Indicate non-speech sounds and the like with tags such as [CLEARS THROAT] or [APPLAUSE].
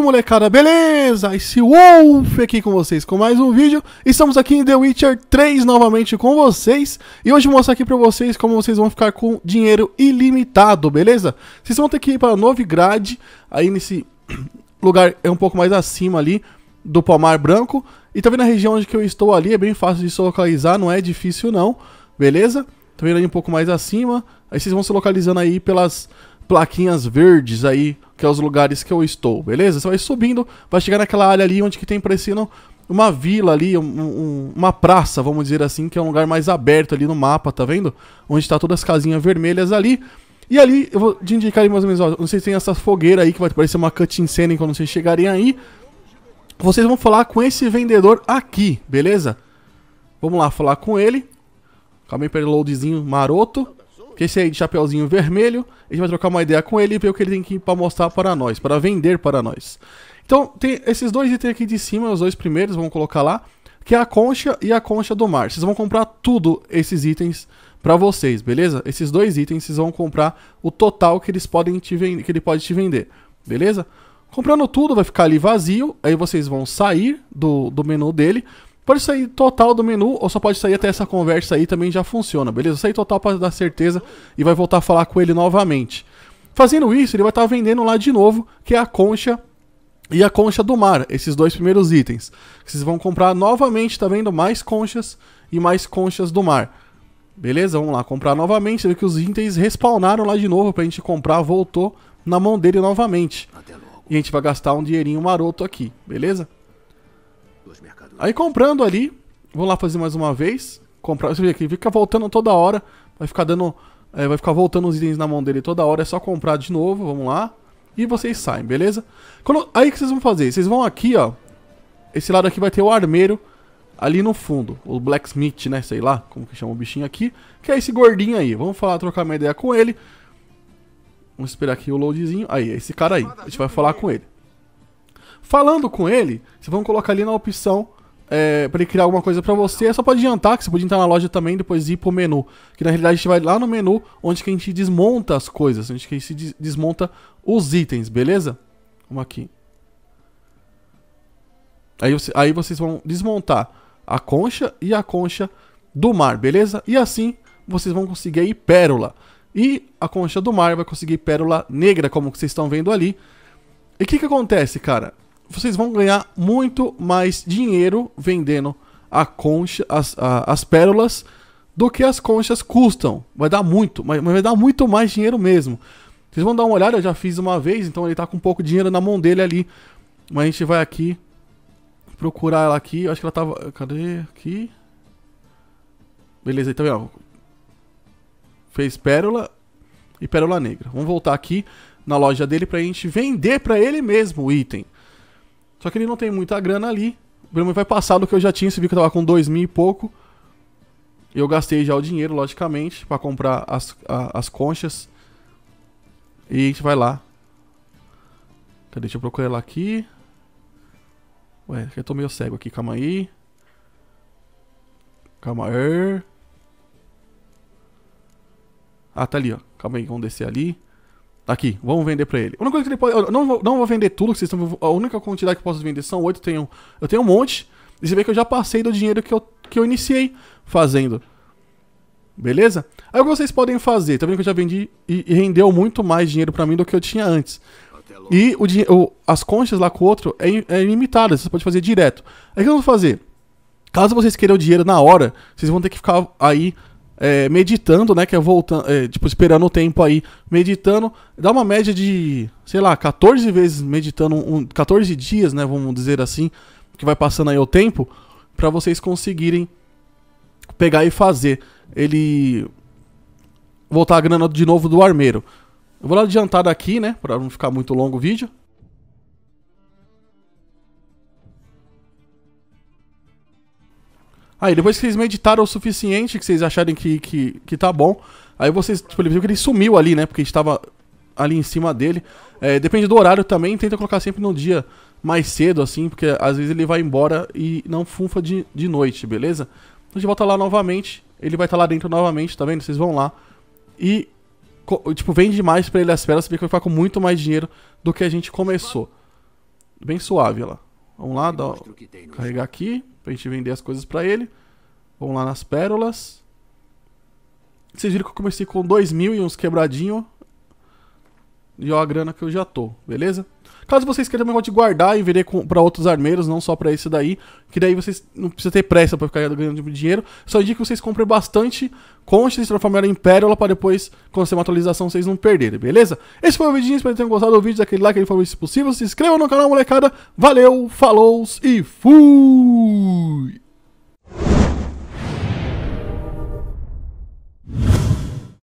molecada, beleza? Esse Wolf aqui com vocês com mais um vídeo. Estamos aqui em The Witcher 3 novamente com vocês. E hoje vou mostrar aqui pra vocês como vocês vão ficar com dinheiro ilimitado, beleza? Vocês vão ter que ir pra Novigrad, aí nesse [CLEARS THROAT] lugar é um pouco mais acima ali do Palmar Branco. E também na região onde eu estou ali, é bem fácil de se localizar, não é difícil não, beleza? Tá vendo aí um pouco mais acima. Aí vocês vão se localizando aí pelas plaquinhas verdes aí, que é os lugares que eu estou, beleza? Você vai subindo, vai chegar naquela área ali onde que tem parecendo uma vila ali, um, um, uma praça, vamos dizer assim, que é um lugar mais aberto ali no mapa, tá vendo? Onde está todas as casinhas vermelhas ali. E ali, eu vou te indicar mais ou menos, ó, não sei se tem essa fogueira aí que vai parecer uma cutscene quando vocês chegarem aí. Vocês vão falar com esse vendedor aqui, beleza? Vamos lá falar com ele. Calma aí, pelo loadzinho maroto que esse aí de chapeuzinho vermelho, a gente vai trocar uma ideia com ele e ver o que ele tem que para mostrar para nós, para vender para nós. Então, tem esses dois itens aqui de cima, os dois primeiros, vamos colocar lá, que é a concha e a concha do mar. Vocês vão comprar tudo esses itens para vocês, beleza? Esses dois itens vocês vão comprar o total que eles podem te vender, que ele pode te vender, beleza? Comprando tudo, vai ficar ali vazio, aí vocês vão sair do, do menu dele, Pode sair total do menu ou só pode sair até essa conversa aí também já funciona, beleza? Sair total para dar certeza e vai voltar a falar com ele novamente. Fazendo isso, ele vai estar tá vendendo lá de novo, que é a concha e a concha do mar, esses dois primeiros itens. Vocês vão comprar novamente, tá vendo? Mais conchas e mais conchas do mar. Beleza, vamos lá, comprar novamente. Você vê que os itens respawnaram lá de novo pra gente comprar, voltou na mão dele novamente. E a gente vai gastar um dinheirinho maroto aqui, beleza? Aí comprando ali, vou lá fazer mais uma vez. Comprar, você vê que fica voltando toda hora. Vai ficar dando. É, vai ficar voltando os itens na mão dele toda hora. É só comprar de novo, vamos lá. E vocês saem, beleza? Quando, aí o que vocês vão fazer? Vocês vão aqui, ó. Esse lado aqui vai ter o armeiro ali no fundo. O blacksmith, né? Sei lá como que chama o bichinho aqui. Que é esse gordinho aí. Vamos falar, trocar uma ideia com ele. Vamos esperar aqui o loadzinho. Aí, é esse cara aí. A gente vai falar com ele. Falando com ele, vocês vão colocar ali na opção é, para ele criar alguma coisa para você, é só pode adiantar que você pode entrar na loja também depois ir pro menu. Que na realidade a gente vai lá no menu onde que a gente desmonta as coisas, onde que a gente desmonta os itens, beleza? Vamos aqui. Aí, você, aí vocês vão desmontar a concha e a concha do mar, beleza? E assim vocês vão conseguir aí pérola. E a concha do mar vai conseguir pérola negra, como vocês estão vendo ali. E o que, que acontece, cara? vocês vão ganhar muito mais dinheiro vendendo a concha, as, a, as pérolas do que as conchas custam. Vai dar muito, mas vai dar muito mais dinheiro mesmo. Vocês vão dar uma olhada, eu já fiz uma vez, então ele tá com um pouco de dinheiro na mão dele ali. Mas a gente vai aqui procurar ela aqui. Eu acho que ela tava. Cadê? Aqui. Beleza, então Ó. Fez pérola e pérola negra. Vamos voltar aqui na loja dele pra gente vender pra ele mesmo o item. Só que ele não tem muita grana ali. Pelo menos vai passar do que eu já tinha. Você viu que eu tava com dois mil e pouco. Eu gastei já o dinheiro, logicamente, para comprar as, a, as conchas. E a gente vai lá. Cadê? Deixa eu procurar ela aqui. Ué, eu tô meio cego aqui. Calma aí. Calma aí. Ah, tá ali, ó. Calma aí, vamos descer ali. Tá aqui, vamos vender pra ele. A única coisa que ele pode. Eu não vou, não vou vender tudo que vocês estão. A única quantidade que eu posso vender são oito. Tenho, eu tenho um monte. E você vê que eu já passei do dinheiro que eu, que eu iniciei fazendo. Beleza? Aí o que vocês podem fazer? Tá vendo que eu já vendi e, e rendeu muito mais dinheiro pra mim do que eu tinha antes. E o, o, as conchas lá com o outro é, é ilimitada, você pode fazer direto. Aí o que eu vou fazer? Caso vocês queiram o dinheiro na hora, vocês vão ter que ficar aí é, meditando, né? Que é voltando, é, tipo, esperando o tempo aí, meditando, dá uma média de, sei lá, 14 vezes meditando, um, 14 dias, né? Vamos dizer assim, que vai passando aí o tempo, para vocês conseguirem pegar e fazer. Ele voltar a grana de novo do armeiro. Eu vou dar adiantado aqui, né? Pra não ficar muito longo o vídeo. Aí depois que vocês meditaram o suficiente, que vocês acharem que, que, que tá bom, aí vocês, tipo, ele viu que ele sumiu ali, né? Porque a gente tava ali em cima dele. É, depende do horário também, tenta colocar sempre no dia mais cedo, assim, porque às vezes ele vai embora e não funfa de, de noite, beleza? Então a gente volta lá novamente, ele vai estar tá lá dentro novamente, tá vendo? Vocês vão lá e, tipo, vende mais pra ele as pérolas, porque ele vai com muito mais dinheiro do que a gente começou. Bem suave, lá. Vamos lá, dá, carregar aqui pra gente vender as coisas para ele. Vamos lá nas pérolas. Vocês viram que eu comecei com 2 mil e uns quebradinho. E ó a grana que eu já tô, beleza? Caso vocês queiram também, pode guardar e vender para outros armeiros, não só para esse daí, que daí vocês não precisam ter pressa para ficar ganhando tipo, dinheiro. Só indico que vocês comprem bastante conchas e transformar em pérola para depois, quando ser uma atualização, vocês não perderem, beleza? Esse foi o vídeo, espero que tenham gostado do vídeo, daquele like, aquele favorito se possível. Se inscreva no canal, molecada. Valeu, falou e fui!